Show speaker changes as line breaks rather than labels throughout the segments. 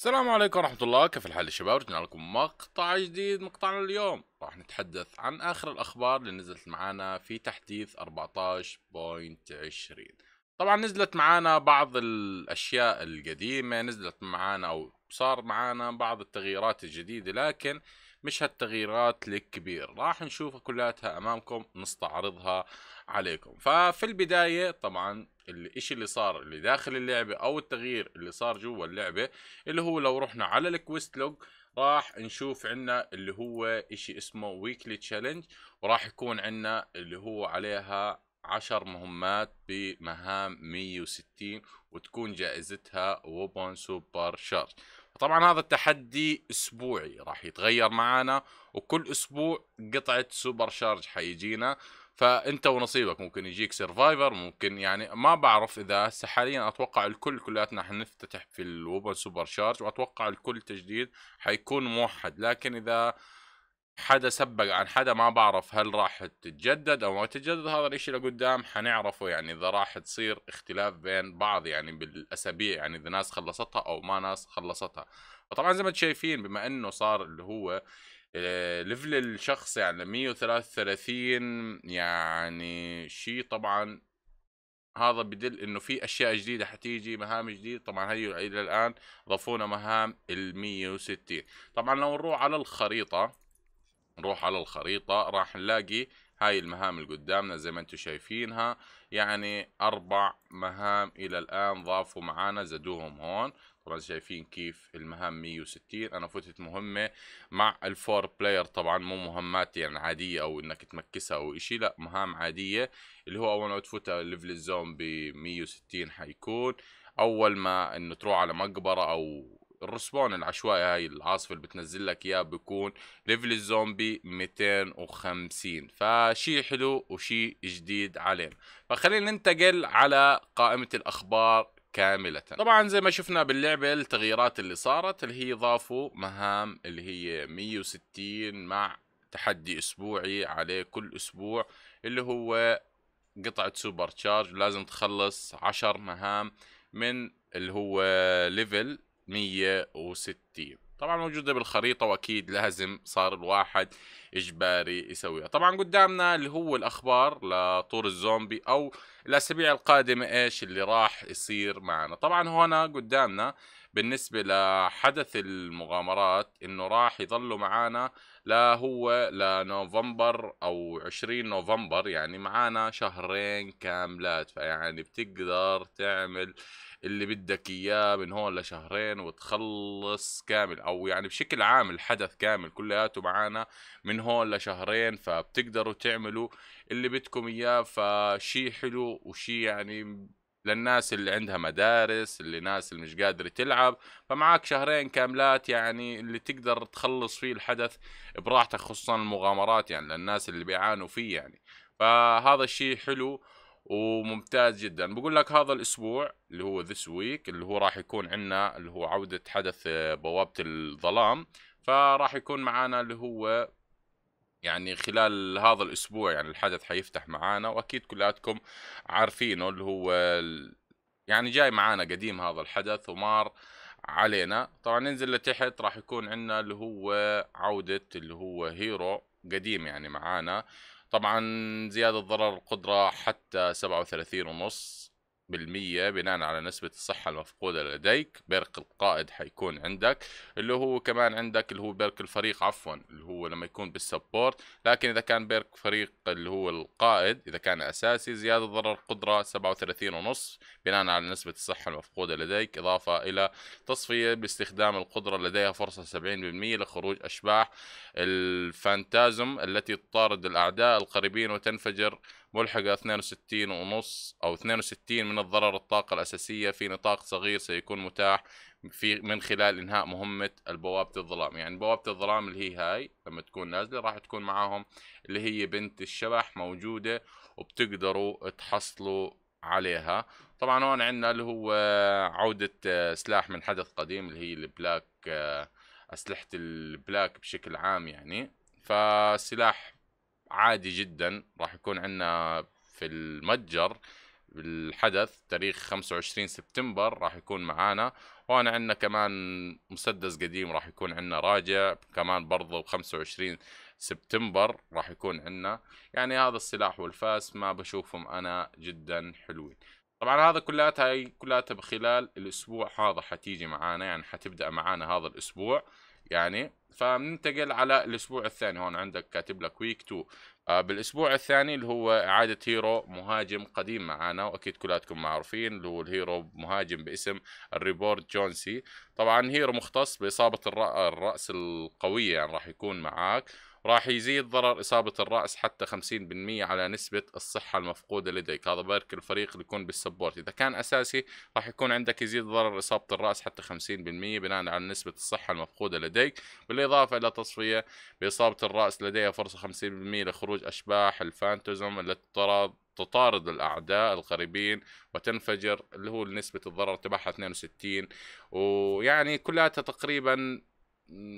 السلام عليكم ورحمة الله كيف الحال يا شباب رجعنا لكم مقطع جديد مقطعنا اليوم راح نتحدث عن آخر الأخبار اللي نزلت معانا في تحديث 14.20 طبعا نزلت معانا بعض الأشياء القديمة نزلت معانا أو صار معانا بعض التغييرات الجديدة لكن مش هالتغييرات الكبير راح نشوفها كلاتها امامكم نستعرضها عليكم ففي البداية طبعا الاشي اللي صار اللي داخل اللعبة او التغيير اللي صار جوا اللعبة اللي هو لو رحنا على الكويست لوج راح نشوف عنا اللي هو اشي اسمه ويكلي تشالنج وراح يكون عنا اللي هو عليها عشر مهمات بمهام 160 وتكون جائزتها وبون سوبر شارج طبعا هذا التحدي اسبوعي راح يتغير معانا وكل اسبوع قطعه سوبر شارج حيجينا فانت ونصيبك ممكن يجيك سرفايفر ممكن يعني ما بعرف اذا حاليا اتوقع الكل كلياتنا حنفتتح في الوبن سوبر شارج واتوقع الكل تجديد حيكون موحد لكن اذا حدا سبق عن حدا ما بعرف هل راح تتجدد او ما تتجدد هذا الاشي لقدام حنعرفه يعني اذا راح تصير اختلاف بين بعض يعني بالاسابيع يعني اذا ناس خلصتها او ما ناس خلصتها فطبعا زي ما انتم شايفين بما انه صار اللي هو ليفل آه، الشخص يعني 133 يعني شيء طبعا هذا بدل انه في اشياء جديده حتيجي مهام جديده طبعا هي الى الان ضافونا مهام ال 160 طبعا لو نروح على الخريطه نروح على الخريطة راح نلاقي هاي المهام اللي قدامنا زي ما انتم شايفينها يعني اربع مهام الى الان ضافوا معانا زادوهم هون طبعا شايفين كيف المهام 160 انا فتت مهمة مع الفور بلاير طبعا مو مهمات يعني عادية او انك تمكسها او اشي لا مهام عادية اللي هو اول ما تفوت ليفل الزومبي 160 حيكون اول ما انه تروح على مقبرة او الرسبون العشوائي هاي العاصفه اللي بتنزل لك اياه بيكون ليفل الزومبي 250 فشي حلو وشي جديد علينا فخلينا ننتقل على قائمه الاخبار كاملة طبعا زي ما شفنا باللعبة التغييرات اللي صارت اللي هي ضافوا مهام اللي هي 160 مع تحدي اسبوعي عليه كل اسبوع اللي هو قطعة سوبر تشارج لازم تخلص عشر مهام من اللي هو ليفل 160 طبعا موجودة بالخريطة واكيد لازم صار الواحد اجباري يسويها طبعا قدامنا اللي هو الاخبار لطور الزومبي او الاسابيع القادمة ايش اللي راح يصير معنا طبعا هنا قدامنا بالنسبة لحدث المغامرات انه راح يظلوا معنا لا هو لنوفمبر او 20 نوفمبر يعني معنا شهرين كاملات فيعني بتقدر تعمل اللي بدك اياه من هون لشهرين وتخلص كامل او يعني بشكل عام الحدث كامل كلياته معانا من هون لشهرين فبتقدروا تعملوا اللي بدكم اياه فشي حلو وشي يعني للناس اللي عندها مدارس اللي ناس اللي مش قادرة تلعب فمعاك شهرين كاملات يعني اللي تقدر تخلص فيه الحدث براحتك خصوصا المغامرات يعني للناس اللي بيعانوا فيه يعني فهذا الشيء حلو وممتاز جدا بقول لك هذا الاسبوع اللي هو ذس ويك اللي هو راح يكون عندنا اللي هو عوده حدث آه، بوابه الظلام فراح يكون معانا اللي هو يعني خلال هذا الاسبوع يعني الحدث حيفتح معانا واكيد كلياتكم عارفينه اللي هو يعني جاي معانا قديم هذا الحدث ومار علينا طبعا ننزل لتحت راح يكون عندنا اللي هو عودة اللي هو هيرو قديم يعني معانا طبعا زيادة ضرر القدرة حتى وثلاثين ونص بالمية بناء على نسبة الصحة المفقودة لديك بيرك القائد حيكون عندك اللي هو كمان عندك اللي هو بيرك الفريق عفوا اللي هو لما يكون بالسبورت لكن إذا كان بيرك فريق اللي هو القائد إذا كان أساسي زيادة ضرر قدرة 37.5 بناء على نسبة الصحة المفقودة لديك إضافة إلى تصفية باستخدام القدرة لديها فرصة 70% لخروج أشباح الفانتازم التي تطارد الأعداء القريبين وتنفجر ملحقة 62 ونص أو 62 من الضرر الطاقة الأساسية في نطاق صغير سيكون متاح في من خلال إنهاء مهمة البوابة الظلام يعني بوابة الظلام اللي هي هاي لما تكون نازلة راح تكون معاهم اللي هي بنت الشبح موجودة وبتقدروا تحصلوا عليها طبعا هون عندنا اللي هو عودة سلاح من حدث قديم اللي هي البلاك أسلحة البلاك بشكل عام يعني فسلاح عادي جدا راح يكون عندنا في المتجر الحدث تاريخ 25 سبتمبر راح يكون معانا وانا عندنا كمان مسدس قديم راح يكون عندنا راجع كمان برضه 25 سبتمبر راح يكون عندنا يعني هذا السلاح والفاس ما بشوفهم انا جدا حلوين طبعا هذا كلاتها كلاتها بخلال الاسبوع هذا حتيجي معانا يعني حتبدا معانا هذا الاسبوع يعني فننتقل على الاسبوع الثاني هون عندك كاتب لك ويك 2 آه بالاسبوع الثاني اللي هو اعاده هيرو مهاجم قديم معنا واكيد كلاتكم معروفين اللي هو الهيرو مهاجم باسم الريبورد جونسي طبعا هيرو مختص باصابه الراس القويه يعني راح يكون معك راح يزيد ضرر إصابة الرأس حتى 50% على نسبة الصحة المفقودة لديك هذا بارك الفريق اللي يكون بالسبورت إذا كان أساسي راح يكون عندك يزيد ضرر إصابة الرأس حتى 50% بناء على نسبة الصحة المفقودة لديك بالإضافة إلى تصفية بإصابة الرأس لديها فرصة 50% لخروج أشباح الفانتزم التي تطرد تطارد الاعداء القريبين وتنفجر اللي هو نسبه الضرر تبعها 62 ويعني كلها تقريبا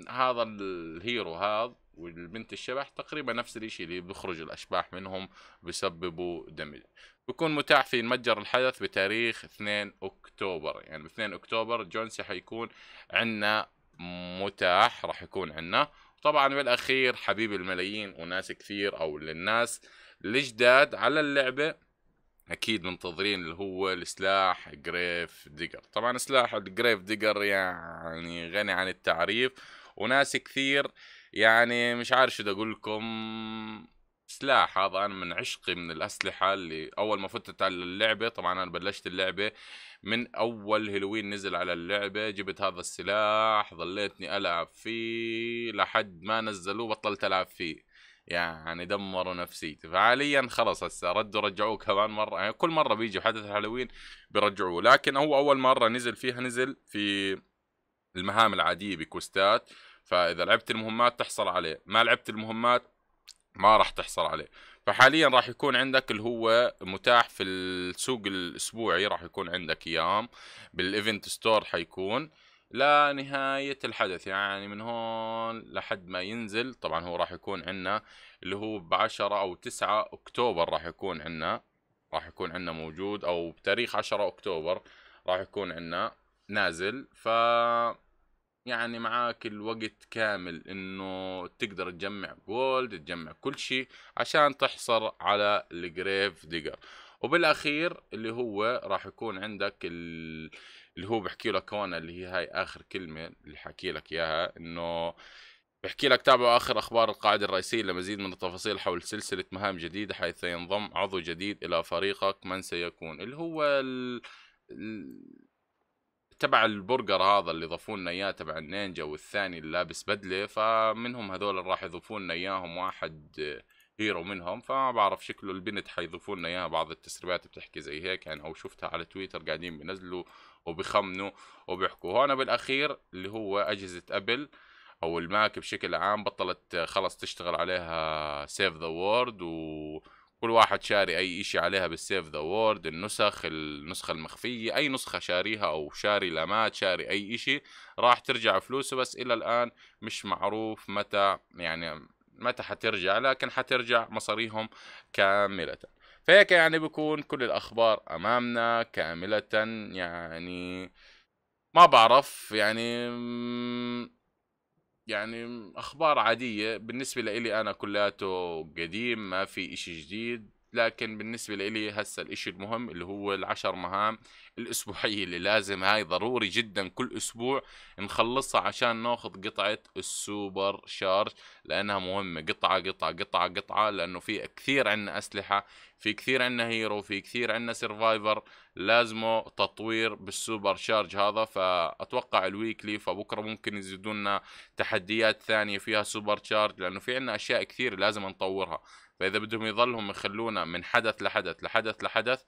هذا الهيرو هذا والبنت الشبح تقريبا نفس الشيء اللي بيخرج الأشباح منهم بيسببوا دمج بيكون متاح في متجر الحدث بتاريخ 2 أكتوبر يعني 2 أكتوبر جونسي حيكون عندنا متاح راح يكون عندنا طبعا بالاخير حبيب الملايين وناس كثير او للناس الجداد على اللعبه اكيد منتظرين اللي هو السلاح جريف ديجر طبعا سلاح الجريف ديجر يعني غني عن التعريف وناس كثير يعني مش عارف شو بدي اقول لكم سلاح هذا انا من عشقي من الاسلحه اللي اول ما فتت على اللعبه طبعا انا بلشت اللعبه من اول هلوين نزل على اللعبه جبت هذا السلاح ظليتني العب فيه لحد ما نزلوه بطلت العب فيه يعني دمروا نفسيتي فعليا خلص هسه ردوا رجعوه كمان مره يعني كل مره بيجي حدث هالوين بيرجعوه لكن هو اول مره نزل فيها نزل في المهام العاديه بكوستات فاذا لعبت المهمات تحصل عليه ما لعبت المهمات ما راح تحصل عليه فحاليا راح يكون عندك اللي هو متاح في السوق الاسبوعي راح يكون عندك ايام بالايفنت ستور حيكون لنهاية الحدث يعني من هون لحد ما ينزل طبعا هو راح يكون عندنا اللي هو بعشرة أو تسعة أكتوبر راح يكون عندنا راح يكون عندنا موجود أو بتاريخ عشرة أكتوبر راح يكون عندنا نازل ف يعني معاك الوقت كامل انه تقدر تجمع جولد تجمع كل شيء عشان تحصل على الجريف ديجر وبالاخير اللي هو راح يكون عندك اللي هو بحكي لك هون اللي هي هاي اخر كلمه اللي حكي لك اياها انه بحكي لك تابعوا اخر اخبار القاعده الرئيسيه لمزيد من التفاصيل حول سلسله مهام جديده حيث ينضم عضو جديد الى فريقك من سيكون اللي هو ال... ال... تبع البرجر هذا اللي ضافوا لنا اياه تبع النينجا والثاني اللي لابس بدله فمنهم هذول اللي راح يضيفوا لنا اياهم واحد هيرو منهم فما بعرف شكله البنت حيضيفوا لنا اياها بعض التسريبات بتحكي زي هيك يعني او شفتها على تويتر قاعدين بينزلوا وبخمنوا وبيحكوا هون بالاخير اللي هو اجهزه ابل او الماك بشكل عام بطلت خلص تشتغل عليها سيف ذا وورد و كل واحد شاري اي اشي عليها بالسيف ذا وورد النسخ النسخة المخفية اي نسخة شاريها او شاري لامات شاري اي اشي راح ترجع فلوسه بس الى الان مش معروف متى يعني متى حترجع لكن حترجع مصاريهم كاملة فهيك يعني بكون كل الاخبار امامنا كاملة يعني ما بعرف يعني يعني اخبار عاديه بالنسبه لإلي انا كلياته قديم ما في اشي جديد لكن بالنسبه لإلي هسه الاشي المهم اللي هو العشر مهام الاسبوعيه اللي لازم هاي ضروري جدا كل اسبوع نخلصها عشان ناخذ قطعه السوبر شارج لانها مهمه قطعه قطعه قطعه قطعه لانه في كثير عندنا اسلحه في كثير عندنا هيرو في كثير عندنا سرفايفر لازمه تطوير بالسوبر شارج هذا فاتوقع الويكلي فبكره ممكن يزيدوا لنا تحديات ثانيه فيها سوبر شارج لانه في عندنا اشياء كثير لازم نطورها فاذا بدهم يظلهم يخلونا من حدث لحدث لحدث لحدث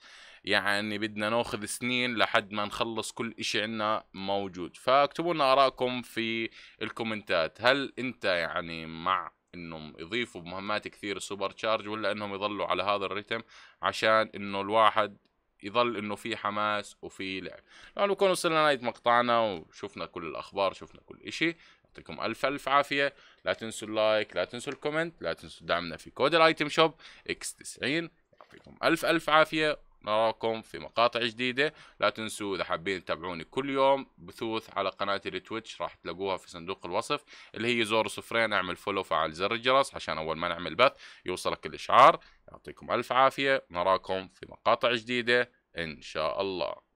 يعني بدنا ناخذ سنين لحد ما نخلص كل إشي عندنا موجود فاكتبوا لنا ارائكم في الكومنتات هل انت يعني مع انهم يضيفوا مهمات كثير سوبر تشارج ولا انهم يضلوا على هذا الريتم عشان انه الواحد يظل انه في حماس وفي لعب لانه نكون وصلنا لنهايه مقطعنا وشفنا كل الاخبار شفنا كل شيء يعطيكم الف الف عافيه لا تنسوا اللايك لا تنسوا الكومنت لا تنسوا دعمنا في كود الايتم شوب اكس 90 يعطيكم الف الف عافيه نراكم في مقاطع جديدة لا تنسوا إذا حابين تتابعوني كل يوم بثوث على قناتي التويتش راح تلاقوها في صندوق الوصف اللي هي زور صفرين اعمل فولو فعل زر الجرس عشان أول ما نعمل بث يوصلك الإشعار يعطيكم ألف عافية نراكم في مقاطع جديدة إن شاء الله